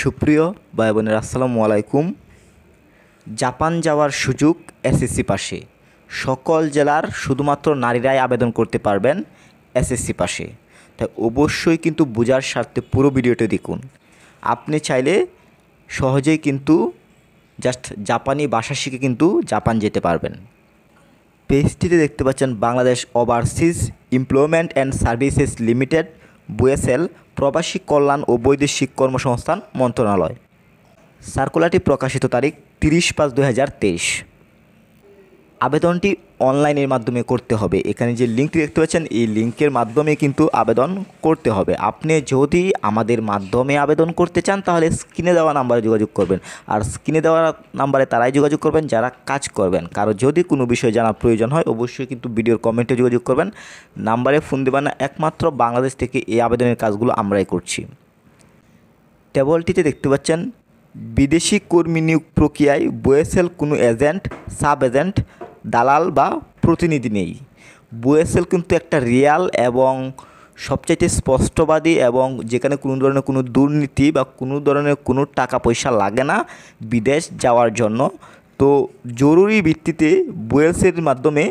সুপ্রিয় ভাই বোনের আসসালামু আলাইকুম জাপান যাওয়ার সুযোগ এসএসসি পাশে সকল জেলার শুধুমাত্র নারীরাই আবেদন করতে পারবেন এসএসসি পাশে তাই অবশ্যই কিন্তু বোঝার স্বার্থে পুরো ভিডিওটি দেখুন আপনি চাইলে সহজেই কিন্তু জাস্ট জাপানি ভাষা শিখে কিন্তু জাপান যেতে পারবেন পেজটিতে দেখতে পাচ্ছেন Bangladesh overseas employment and services limited BOESL প্রবাসী কল্যাণ ও বৈদেশিক কর্মসংস্থান মন্ত্রণালয় সার্কুলারটি প্রকাশিত তারিখ তিরিশ পাঁচ দু আবেদনটি অনলাইনের মাধ্যমে করতে হবে এখানে যে লিঙ্কটি দেখতে পাচ্ছেন এই লিঙ্কের মাধ্যমে কিন্তু আবেদন করতে হবে আপনি যদি আমাদের মাধ্যমে আবেদন করতে চান তাহলে স্ক্রিনে দেওয়া নাম্বারে যোগাযোগ করবেন আর স্ক্রিনে দেওয়া নাম্বারে তারাই যোগাযোগ করবেন যারা কাজ করবেন কারো যদি কোনো বিষয় জানার প্রয়োজন হয় অবশ্যই কিন্তু ভিডিওর কমেন্টে যোগাযোগ করবেন নাম্বারে ফোন দেবেন না একমাত্র বাংলাদেশ থেকে এই আবেদনের কাজগুলো আমরাই করছি টেবলটিতে দেখতে পাচ্ছেন বিদেশি কর্মী নিয়োগ প্রক্রিয়ায় বয়েসেল কোনো এজেন্ট সাব এজেন্ট দালাল বা প্রতিনিধি নেই বুয়েসেল কিন্তু একটা রিয়াল এবং সবচাইতে স্পষ্টবাদী এবং যেখানে কোনো ধরনের কোনো দুর্নীতি বা কোনো ধরনের কোনো টাকা পয়সা লাগে না বিদেশ যাওয়ার জন্য তো জরুরি ভিত্তিতে বুয়েলসের মাধ্যমে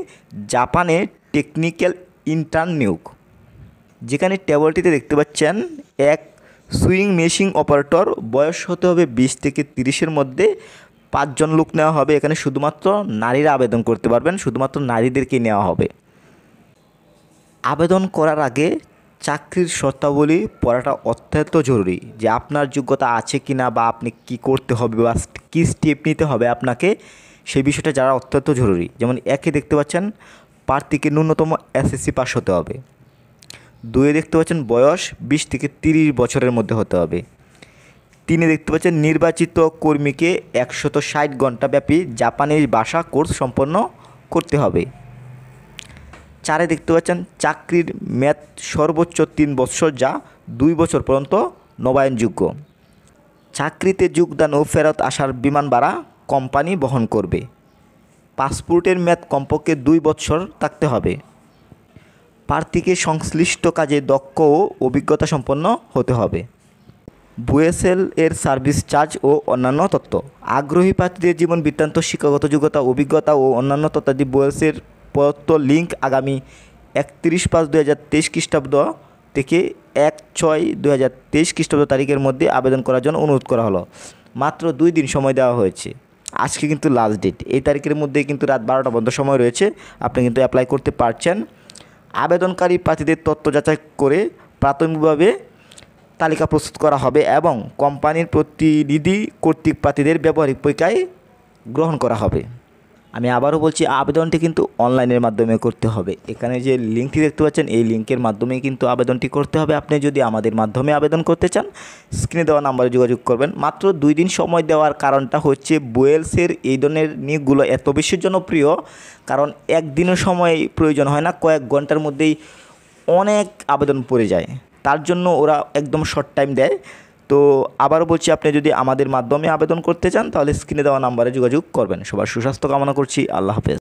জাপানে টেকনিক্যাল ইন্টার্ন নিয়োগ যেখানে টেবলটিতে দেখতে পাচ্ছেন এক সুইং মেশিং অপারেটর বয়স হতে হবে বিশ থেকে তিরিশের মধ্যে পাঁচজন লোক নেওয়া হবে এখানে শুধুমাত্র নারীরা আবেদন করতে পারবেন শুধুমাত্র নারীদেরকে নেওয়া হবে আবেদন করার আগে চাকরির শর্তাবলী পড়াটা অত্যন্ত জরুরি যে আপনার যোগ্যতা আছে কি না বা আপনি কি করতে হবে বা কী স্টেপ নিতে হবে আপনাকে সেই বিষয়টা জানা অত্যন্ত জরুরি যেমন একে দেখতে পাচ্ছেন প্রার্থীকে ন্যূনতম এসএসসি পাস হতে হবে দুয়ে দেখতে পাচ্ছেন বয়স বিশ থেকে তিরিশ বছরের মধ্যে হতে হবে তিনি দেখতে পাচ্ছেন নির্বাচিত কর্মীকে একশত ষাট ঘণ্টাব্যাপী জাপানি ভাষা কোর্স সম্পন্ন করতে হবে চারে দেখতে পাচ্ছেন চাকরির মেয়াদ সর্বোচ্চ তিন বছর যা দুই বছর পর্যন্ত নবায়নযোগ্য চাকরিতে যোগদান ও ফেরত আসার বিমান ভাড়া কোম্পানি বহন করবে পাসপোর্টের মেয়াদ কমপক্ষে দুই বছর থাকতে হবে প্রার্থীকে সংশ্লিষ্ট কাজে দক্ষ ও অভিজ্ঞতা সম্পন্ন হতে হবে বুয়েসেল এর সার্ভিস চার্জ ও অন্যান্য তথ্য আগ্রহী প্রার্থীদের জীবন বৃত্তান্ত শিক্ষাগত যোগ্যতা অভিজ্ঞতা ও অন্যান্য তত্ত্বাদি বুয়েসের প্রদত্ত লিঙ্ক আগামী একত্রিশ পাঁচ দু হাজার তেইশ খ্রিস্টাব্দ থেকে এক ছয় দু হাজার তেইশ খ্রিস্টাব্দ তারিখের মধ্যে আবেদন করার জন্য অনুরোধ করা হলো মাত্র দুই দিন সময় দেওয়া হয়েছে আজকে কিন্তু লাস্ট ডেট এই তারিখের মধ্যে কিন্তু রাত বারোটা বন্ধ সময় রয়েছে আপনি কিন্তু অ্যাপ্লাই করতে পারছেন আবেদনকারী প্রার্থীদের তত্ত্ব যাচাই করে প্রাথমিকভাবে তালিকা প্রস্তুত করা হবে এবং কোম্পানির প্রতিনিধি কর্তৃক প্রার্থীদের ব্যবহারিক পরীক্ষায় গ্রহণ করা হবে আমি আবারও বলছি আবেদনটি কিন্তু অনলাইনের মাধ্যমে করতে হবে এখানে যে লিঙ্কটি দেখতে পাচ্ছেন এই লিঙ্কের মাধ্যমে কিন্তু আবেদনটি করতে হবে আপনি যদি আমাদের মাধ্যমে আবেদন করতে চান স্ক্রিনে দেওয়া নাম্বারে যোগাযোগ করবেন মাত্র দুই দিন সময় দেওয়ার কারণটা হচ্ছে বুয়েলসের এই ধরনের নিয়োগগুলো এত বেশি জনপ্রিয় কারণ একদিনের সময় প্রয়োজন হয় না কয়েক ঘন্টার মধ্যেই অনেক আবেদন পড়ে যায় তার জন্য ওরা একদম শর্ট টাইম দেয় তো আবারও বলছি আপনি যদি আমাদের মাধ্যমে আবেদন করতে চান তাহলে স্ক্রিনে দেওয়া নাম্বারে যোগাযোগ করবেন সবার সুস্বাস্থ্য কামনা করছি আল্লাহ হাফেজ